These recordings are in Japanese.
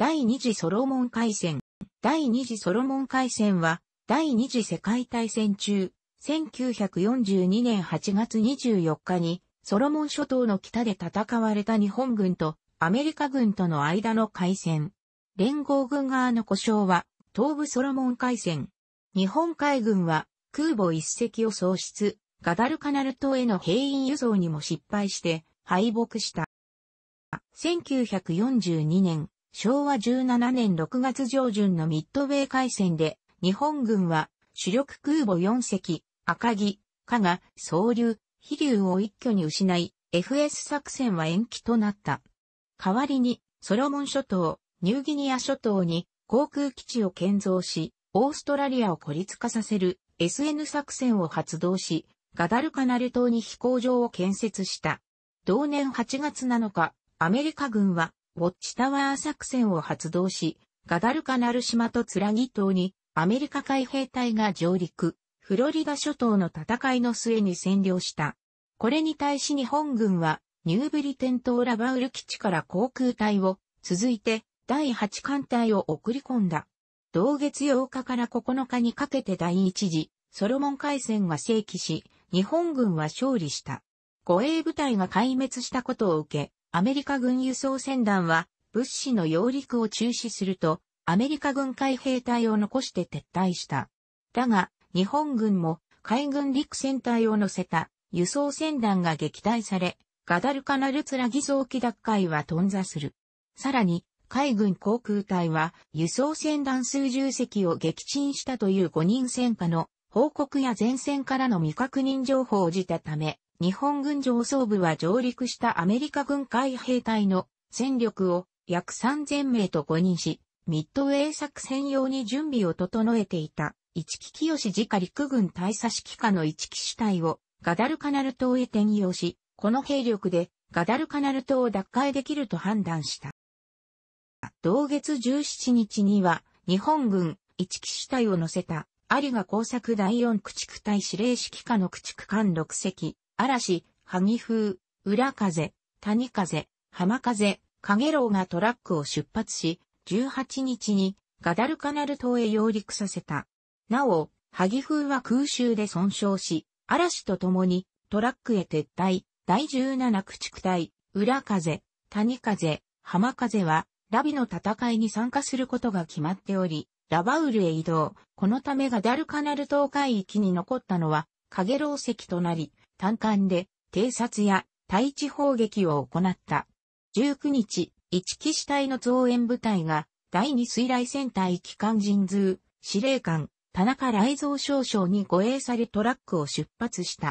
第二次ソロモン海戦。第二次ソロモン海戦は、第二次世界大戦中、1942年8月24日に、ソロモン諸島の北で戦われた日本軍とアメリカ軍との間の海戦。連合軍側の故障は、東部ソロモン海戦。日本海軍は、空母一隻を喪失、ガダルカナル島への兵員輸送にも失敗して、敗北した。1942年、昭和17年6月上旬のミッドウェー海戦で、日本軍は主力空母4隻、赤城、加賀、総流、飛竜を一挙に失い、FS 作戦は延期となった。代わりに、ソロモン諸島、ニューギニア諸島に航空基地を建造し、オーストラリアを孤立化させる SN 作戦を発動し、ガダルカナル島に飛行場を建設した。同年8月7日、アメリカ軍はウォッチタワー作戦を発動し、ガダルカナル島とツラギ島にアメリカ海兵隊が上陸、フロリダ諸島の戦いの末に占領した。これに対し日本軍はニューブリテンーラバウル基地から航空隊を続いて第8艦隊を送り込んだ。同月8日から9日にかけて第一次ソロモン海戦が正規し、日本軍は勝利した。護衛部隊が壊滅したことを受け、アメリカ軍輸送船団は物資の揚陸を中止すると、アメリカ軍海兵隊を残して撤退した。だが、日本軍も海軍陸戦隊を乗せた輸送船団が撃退され、ガダルカナルツラ偽造機奪回は頓挫する。さらに、海軍航空隊は輸送船団数十隻を撃沈したという5人戦火の報告や前線からの未確認情報をじたため、日本軍上層部は上陸したアメリカ軍海兵隊の戦力を約3000名と誤認し、ミッドウェー作戦用に準備を整えていた、一木清自家陸軍大佐指揮下の一木主体をガダルカナル島へ転用し、この兵力でガダルカナル島を奪回できると判断した。同月17日には、日本軍一木主体を乗せた、有賀工作第4駆逐隊指令指揮下の駆逐艦6隻、嵐、萩風、裏風、谷風、浜風、影楼がトラックを出発し、18日にガダルカナル島へ揚陸させた。なお、萩風は空襲で損傷し、嵐と共にトラックへ撤退、第17駆逐隊、裏風、谷風、浜風は、ラビの戦いに参加することが決まっており、ラバウルへ移動。このためガダルカナル島海域に残ったのは、カゲロウ石となり、単管で偵察や対地砲撃を行った。19日、一騎士隊の増援部隊が第二水雷戦隊機関人通司令官田中雷蔵少将に護衛されトラックを出発した。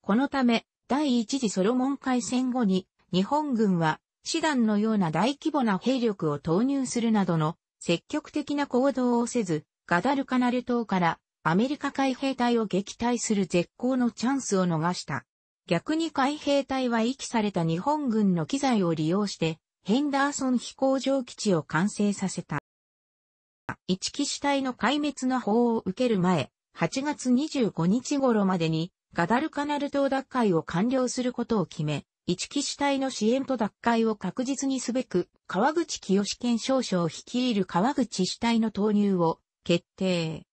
このため第一次ソロモン海戦後に日本軍は師団のような大規模な兵力を投入するなどの積極的な行動をせず、ガダルカナル島からアメリカ海兵隊を撃退する絶好のチャンスを逃した。逆に海兵隊は遺棄された日本軍の機材を利用して、ヘンダーソン飛行場基地を完成させた。一騎種隊の壊滅の法を受ける前、8月25日頃までに、ガダルカナル島奪回を完了することを決め、一騎士隊の支援と奪回を確実にすべく、川口清志県少将を率いる川口主体の投入を決定。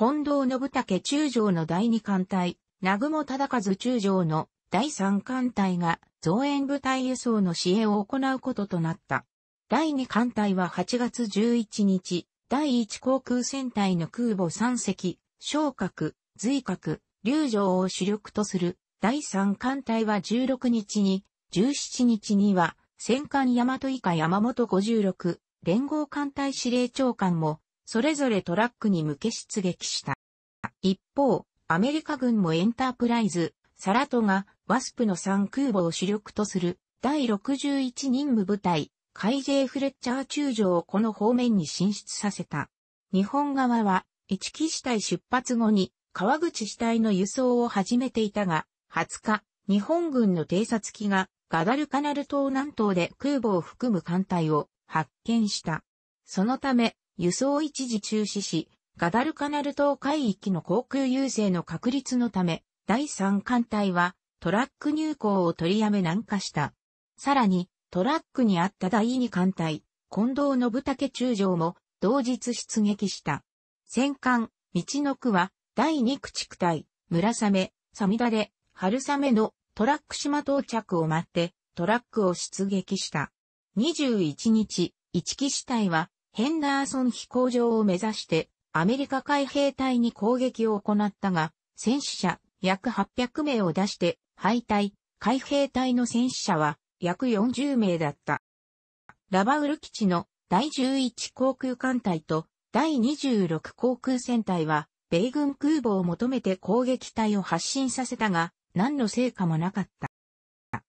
近藤信武中将の第二艦隊、南雲忠和中将の第三艦隊が増援部隊輸送の支援を行うこととなった。第二艦隊は8月11日、第一航空戦隊の空母3隻、昇格、随格、流上を主力とする第三艦隊は16日に、17日には戦艦大和以下山本56連合艦隊司令長官もそれぞれトラックに向け出撃した。一方、アメリカ軍もエンタープライズ、サラトが、ワスプの3空母を主力とする、第61任務部隊、海 J フレッチャー中将をこの方面に進出させた。日本側は、一機死体出発後に、川口死体の輸送を始めていたが、20日、日本軍の偵察機が、ガダルカナル島南東で空母を含む艦隊を発見した。そのため、輸送一時中止し、ガダルカナル島海域の航空優勢の確立のため、第3艦隊はトラック入港を取りやめ南下した。さらに、トラックにあった第2艦隊、近藤信武中将も同日出撃した。戦艦、道の区は、第2駆逐隊、村雨、サミダレ、春雨のトラック島到着を待って、トラックを出撃した。21日、一騎士隊は、ヘンダーソン飛行場を目指してアメリカ海兵隊に攻撃を行ったが、戦死者約800名を出して敗退、海兵隊の戦死者は約40名だった。ラバウル基地の第11航空艦隊と第26航空戦隊は、米軍空母を求めて攻撃隊を発進させたが、何の成果もなかった。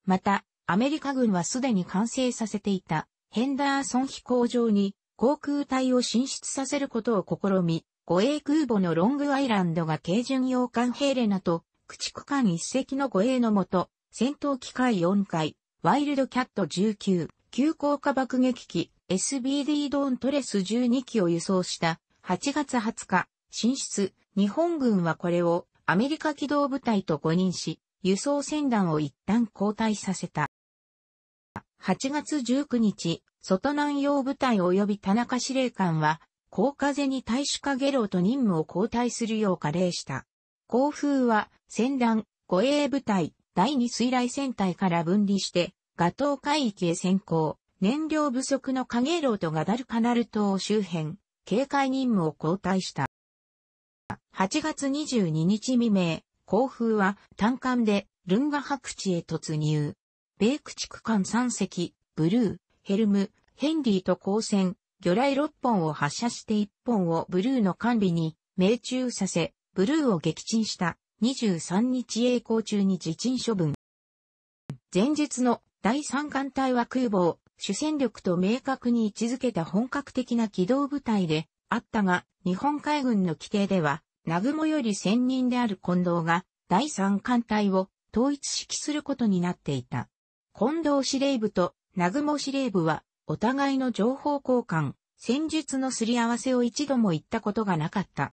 また、アメリカ軍はすでに完成させていたヘンダーソン飛行場に航空隊を進出させることを試み、護衛空母のロングアイランドが軽巡洋艦ヘーレナと駆逐艦1隻の護衛のもと、戦闘機械4回、ワイルドキャット19、急降下爆撃機 SBD ドーントレス12機を輸送した8月20日、進出、日本軍はこれをアメリカ機動部隊と誤認し、輸送船団を一旦交代させた。8月19日、外南洋部隊及び田中司令官は、高風に大使化下郎と任務を交代するよう加令した。航風は、戦団、護衛部隊、第二水雷戦隊から分離して、ガトー海域へ先行、燃料不足のゲロウとガダルカナル島周辺、警戒任務を交代した。8月22日未明、航風は単艦でルンガ白地へ突入。米駆逐艦3隻、ブルー、ヘルム、ヘンリーと交戦、魚雷6本を発射して1本をブルーの管理に命中させ、ブルーを撃沈した23日栄光中に自沈処分。前日の第三艦隊は空母を主戦力と明確に位置づけた本格的な機動部隊であったが、日本海軍の規定では、南雲より専任である近藤が第三艦隊を統一指揮することになっていた。近藤司令部と南雲司令部は、お互いの情報交換、戦術のすり合わせを一度も行ったことがなかった。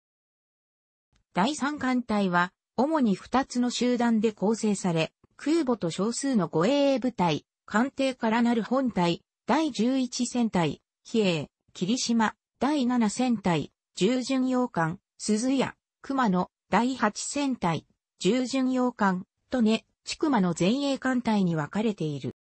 第三艦隊は、主に二つの集団で構成され、空母と少数の護衛部隊、艦艇からなる本隊、第十一戦隊、比叡、霧島、第七戦隊、従順洋艦、鈴屋、熊野、第八戦隊、従順洋艦、とね、千熊の前衛艦隊に分かれている。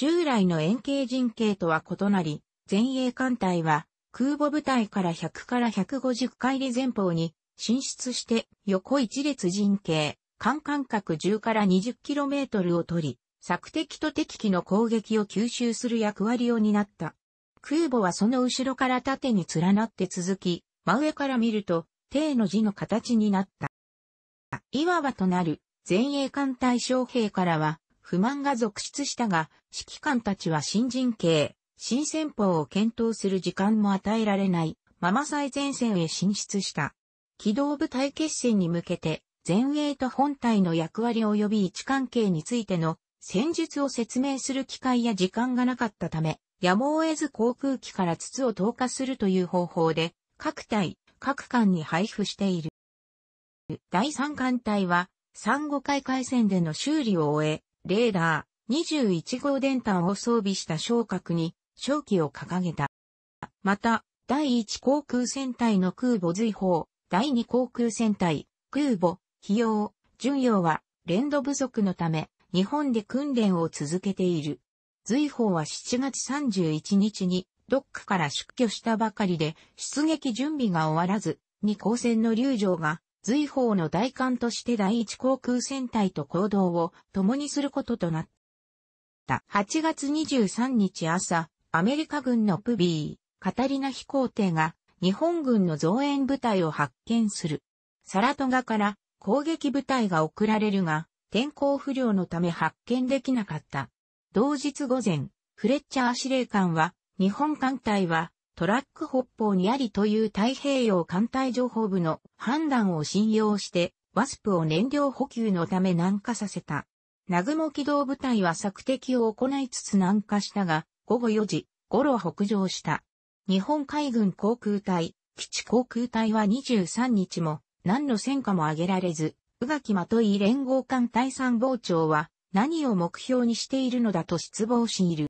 従来の円形陣形とは異なり、前衛艦隊は空母部隊から100から150回り前方に進出して横一列陣形、間間隔10から 20km を取り、索敵と敵機の攻撃を吸収する役割を担った。空母はその後ろから縦に連なって続き、真上から見ると、艇の字の形になった。いわばとなる前衛艦隊将兵からは、不満が続出したが、指揮官たちは新人系、新戦法を検討する時間も与えられない、ママ最前線へ進出した。機動部隊決戦に向けて、前衛と本体の役割及び位置関係についての戦術を説明する機会や時間がなかったため、やむを得ず航空機から筒を投下するという方法で、各隊、各艦に配布している。第3艦隊は、三五回海戦での修理を終え、レーダー21号電端を装備した昇格に正機を掲げた。また、第1航空戦隊の空母随砲、第2航空戦隊、空母、費用、巡洋は、連動不足のため、日本で訓練を続けている。随砲は7月31日に、ドックから出去したばかりで、出撃準備が終わらず、二航船の流場が随法の大艦として第一航空戦隊と行動を共にすることとなった。8月23日朝、アメリカ軍のプビー、カタリナ飛行艇が日本軍の増援部隊を発見する。サラトガから攻撃部隊が送られるが、天候不良のため発見できなかった。同日午前、フレッチャー司令官は、日本艦隊はトラック北方にありという太平洋艦隊情報部の判断を信用して、ワスプを燃料補給のため南下させた。南雲機動部隊は索敵を行いつつ南下したが、午後4時、頃北上した。日本海軍航空隊、基地航空隊は23日も、何の戦果も挙げられず、宇垣とい連合艦隊参謀長は、何を目標にしているのだと失望しいる。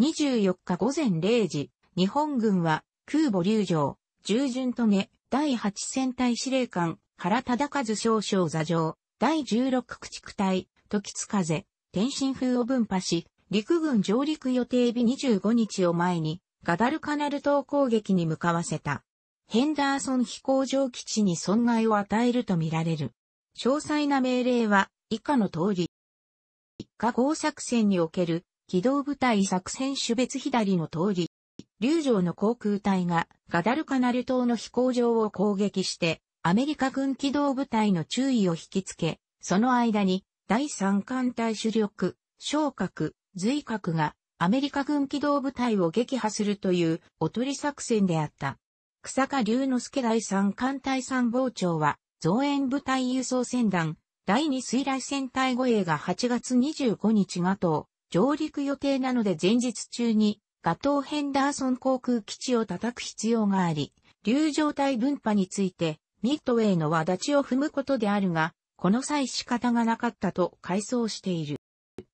24日午前0時、日本軍は空母竜城、従順とげ、第8戦隊司令官、原忠和少将座上、第16駆逐隊、時津風、天津風を分派し、陸軍上陸予定日25日を前に、ガダルカナル島攻撃に向かわせた。ヘンダーソン飛行場基地に損害を与えるとみられる。詳細な命令は以下の通り。一下合作戦における機動部隊作戦種別左の通り。竜城の航空隊がガダルカナル島の飛行場を攻撃して、アメリカ軍機動部隊の注意を引きつけ、その間に第三艦隊主力、昇格、随格がアメリカ軍機動部隊を撃破するというおとり作戦であった。草加龍之介第三艦隊参謀長は、増援部隊輸送船団、第二水雷戦隊護衛が8月25日が等、上陸予定なので前日中にガトー・ヘンダーソン航空基地を叩く必要があり、流状体分派について、ミッドウェイの輪立ちを踏むことであるが、この際仕方がなかったと回想している。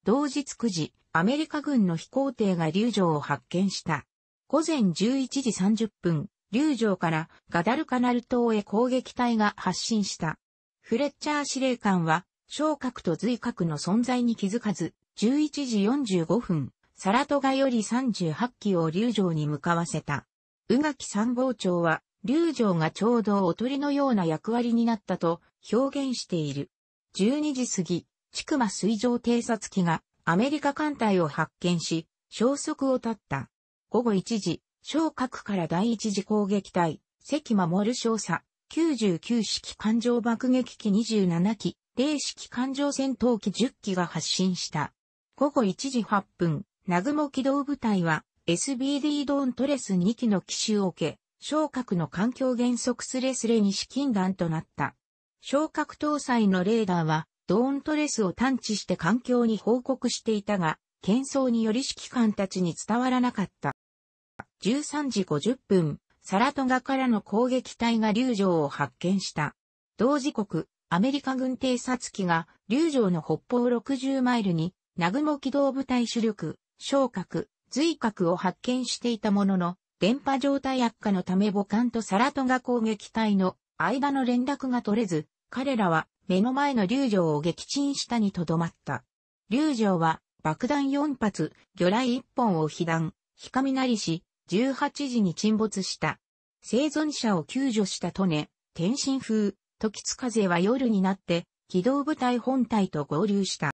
同日9時、アメリカ軍の飛行艇が流状を発見した。午前11時30分、流状からガダルカナル島へ攻撃隊が発進した。フレッチャー司令官は、昇格と随格の存在に気づかず、11時45分、サラトガより38機を竜城に向かわせた。宇垣三謀長は、竜城がちょうどおとりのような役割になったと表現している。12時過ぎ、筑馬水上偵察機がアメリカ艦隊を発見し、消息を絶った。午後1時、小格から第一次攻撃隊、関守少佐、99式艦上爆撃機27機、0式艦上戦闘機10機が発進した。午後1時8分、南雲機動部隊は SBD ドーントレス2機の機種を受け、昇格の環境減速スレスレに資金弾となった。昇格搭載のレーダーは、ドーントレスを探知して環境に報告していたが、喧騒により指揮官たちに伝わらなかった。13時50分、サラトガからの攻撃隊が竜城を発見した。同時刻、アメリカ軍偵察機が竜城の北方60マイルに、南雲機動部隊主力昇格、髄核を発見していたものの、電波状態悪化のため母艦とサラトガ攻撃隊の間の連絡が取れず、彼らは目の前の竜城を撃沈したにとどまった。竜城は爆弾4発、魚雷1本を被弾、ひかみなりし、18時に沈没した。生存者を救助したトネ、天津風、時津風は夜になって、機動部隊本隊と合流した。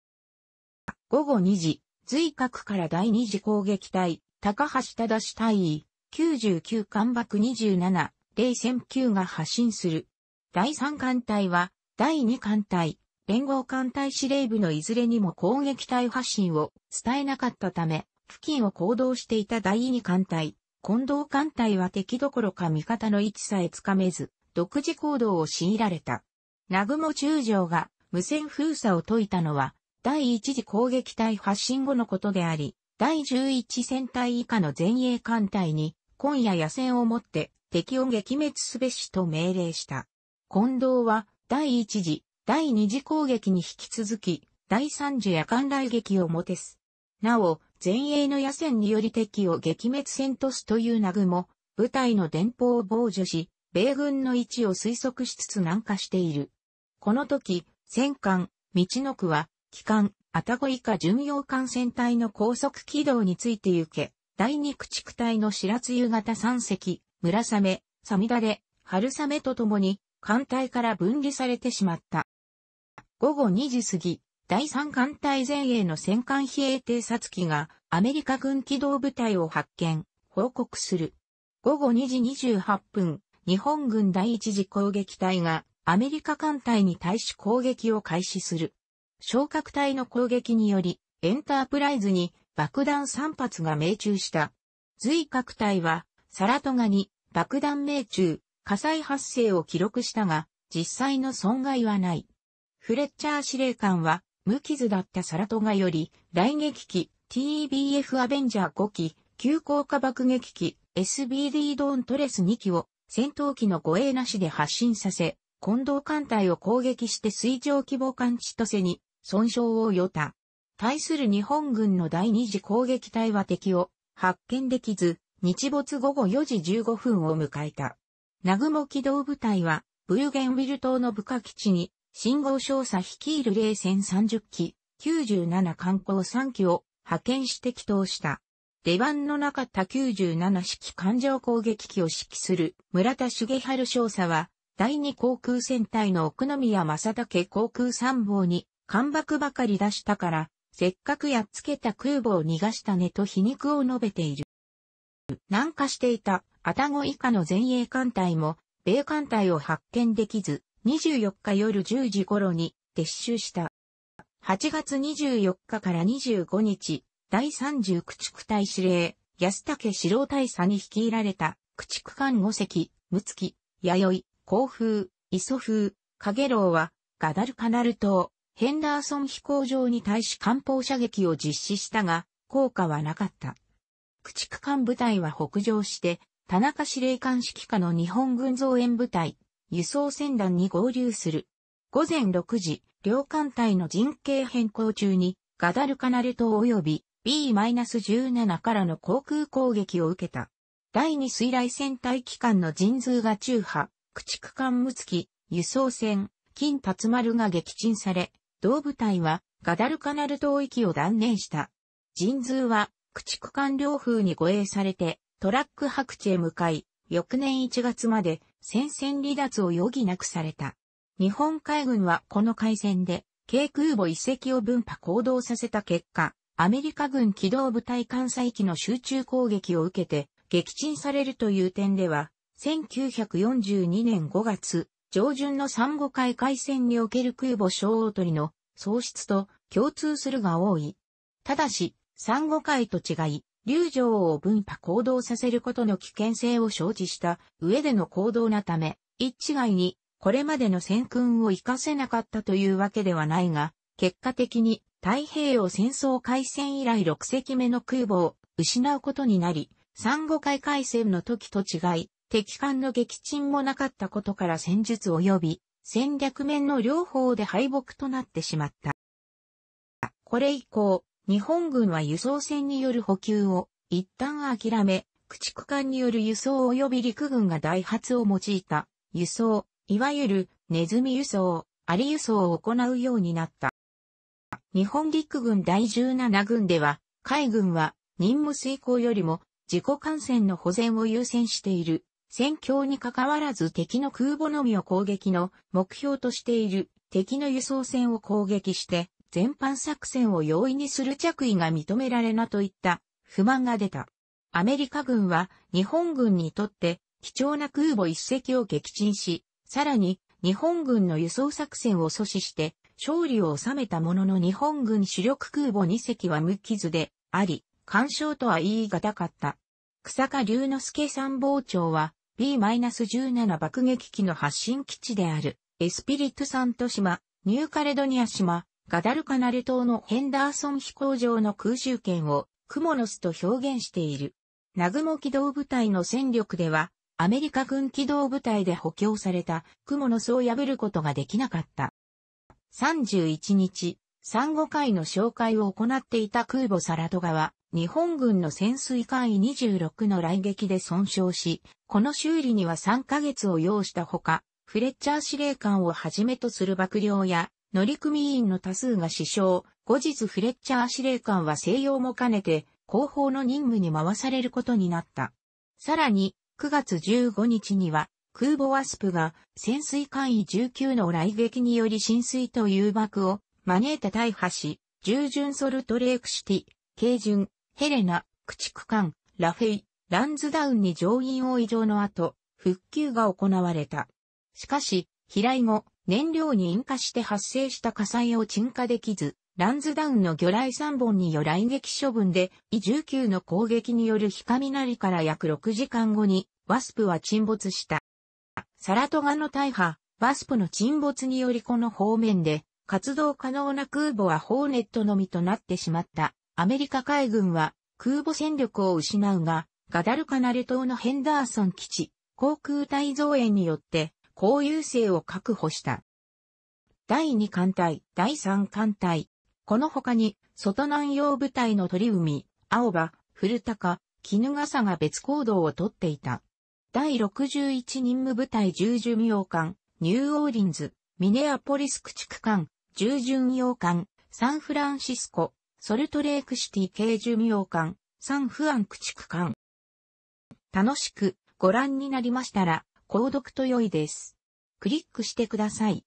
午後2時、随角から第二次攻撃隊、高橋正大尉、99艦爆27、零戦級が発進する。第三艦隊は、第二艦隊、連合艦隊司令部のいずれにも攻撃隊発進を伝えなかったため、付近を行動していた第二艦隊、近藤艦隊は敵どころか味方の位置さえつかめず、独自行動を強いられた。南雲中将が無線封鎖を解いたのは、第一次攻撃隊発進後のことであり、第11戦隊以下の前衛艦隊に、今夜野戦をもって敵を撃滅すべしと命令した。近藤は、第一次、第二次攻撃に引き続き、第三次夜間雷撃をもてす。なお、前衛の野戦により敵を撃滅戦とすという名具も、部隊の電報を傍受し、米軍の位置を推測しつつ南下している。この時、戦艦、道の区は、機関、タゴ以下巡洋艦船隊の高速軌道について行け、第二駆逐隊の白津夕方三隻、村雨、サミダレ、春雨と共に、艦隊から分離されてしまった。午後2時過ぎ、第三艦隊前衛の戦艦比叡偵察機が、アメリカ軍機動部隊を発見、報告する。午後2時28分、日本軍第一次攻撃隊が、アメリカ艦隊に対し攻撃を開始する。昇格隊の攻撃により、エンタープライズに爆弾3発が命中した。随核隊は、サラトガに爆弾命中、火災発生を記録したが、実際の損害はない。フレッチャー司令官は、無傷だったサラトガより、雷撃機 TEBF アベンジャー5機、急降下爆撃機 SBD ドーントレス2機を戦闘機の護衛なしで発進させ、近藤艦隊を攻撃して水上規模艦とせに損傷を与た。対する日本軍の第二次攻撃隊は敵を発見できず、日没午後4時15分を迎えた。南雲機動部隊は、ブーゲンウィル島の部下基地に、信号少佐率いる冷戦30機、97艦砲3機を派遣して祈祷した。出番のなかった97式艦上攻撃機を指揮する村田茂春少佐は、第二航空戦隊の奥宮正武航空参謀に干ばくばかり出したから、せっかくやっつけた空母を逃がしたねと皮肉を述べている。南下していたアタゴ以下の前衛艦隊も、米艦隊を発見できず、24日夜10時頃に撤収した。8月24日から25日、第30駆逐隊司令、安武四郎大佐に率いられた駆逐艦五隻、六月、弥生、甲風、磯風、影楼は、ガダルカナル島、ヘンダーソン飛行場に対し艦砲射撃を実施したが、効果はなかった。駆逐艦部隊は北上して、田中司令官指揮下の日本軍増援部隊、輸送船団に合流する。午前6時、両艦隊の陣形変更中に、ガダルカナル島及び B-17 からの航空攻撃を受けた。第2水雷戦隊機関の陣数が中破、駆逐艦ムツキ、輸送船、金辰丸が撃沈され、同部隊はガダルカナル島域を断念した。人通は駆逐艦領風に護衛されてトラック白地へ向かい、翌年1月まで戦線離脱を余儀なくされた。日本海軍はこの海戦で軽空母遺跡を分派行動させた結果、アメリカ軍機動部隊艦載機の集中攻撃を受けて撃沈されるという点では、1942年5月、上旬の三五海海戦における空母小大鳥の喪失と共通するが多い。ただし、三五海と違い、流上を分派行動させることの危険性を承知した上での行動なため、一違いにこれまでの戦訓を活かせなかったというわけではないが、結果的に太平洋戦争開戦以来6隻目の空母を失うことになり、三五海海戦の時と違い、敵艦の撃沈もなかったことから戦術及び戦略面の両方で敗北となってしまった。これ以降、日本軍は輸送船による補給を一旦諦め、駆逐艦による輸送及び陸軍が大発を用いた輸送、いわゆるネズミ輸送、アリ輸送を行うようになった。日本陸軍第17軍では、海軍は任務遂行よりも自己感染の保全を優先している戦況に関わらず敵の空母のみを攻撃の目標としている敵の輸送船を攻撃して全般作戦を容易にする着衣が認められなといった不満が出た。アメリカ軍は日本軍にとって貴重な空母一隻を撃沈し、さらに日本軍の輸送作戦を阻止して勝利を収めたものの日本軍主力空母二隻は無傷であり、干渉とは言い難かった。草加龍之介参謀長は B-17 爆撃機の発進基地である、エスピリットサント島、ニューカレドニア島、ガダルカナル島のヘンダーソン飛行場の空襲圏を、クモの巣と表現している。南雲機動部隊の戦力では、アメリカ軍機動部隊で補強されたクモの巣を破ることができなかった。31日、産後会の紹介を行っていた空母サラトガは、日本軍の潜水艦位26の来撃で損傷し、この修理には3ヶ月を要したほか、フレッチャー司令官をはじめとする幕僚や乗組員の多数が死傷、後日フレッチャー司令官は静養も兼ねて、後方の任務に回されることになった。さらに、9月15日には、空母ワスプが潜水艦位19の来撃により浸水という爆を招いて大破し、従順ソルトレークシティ、軽巡、ヘレナ、駆逐艦、ラフェイ、ランズダウンに乗員を異常の後、復旧が行われた。しかし、飛来後、燃料に引火して発生した火災を鎮火できず、ランズダウンの魚雷3本によ来撃処分で、E19 の攻撃による火雷から約6時間後に、ワスプは沈没した。サラトガの大破、ワスプの沈没によりこの方面で、活動可能な空母はホーネットのみとなってしまった。アメリカ海軍は空母戦力を失うが、ガダルカナル島のヘンダーソン基地、航空隊増援によって、交有性を確保した。第2艦隊、第3艦隊。この他に、外南洋部隊の鳥海、青葉、古高、絹笠が別行動をとっていた。第61任務部隊従巡洋艦、ニューオーリンズ、ミネアポリス駆逐艦、従巡洋艦、サンフランシスコ、ソルトレークシティ系寿命館、サンフアン駆逐艦。楽しくご覧になりましたら、購読と良いです。クリックしてください。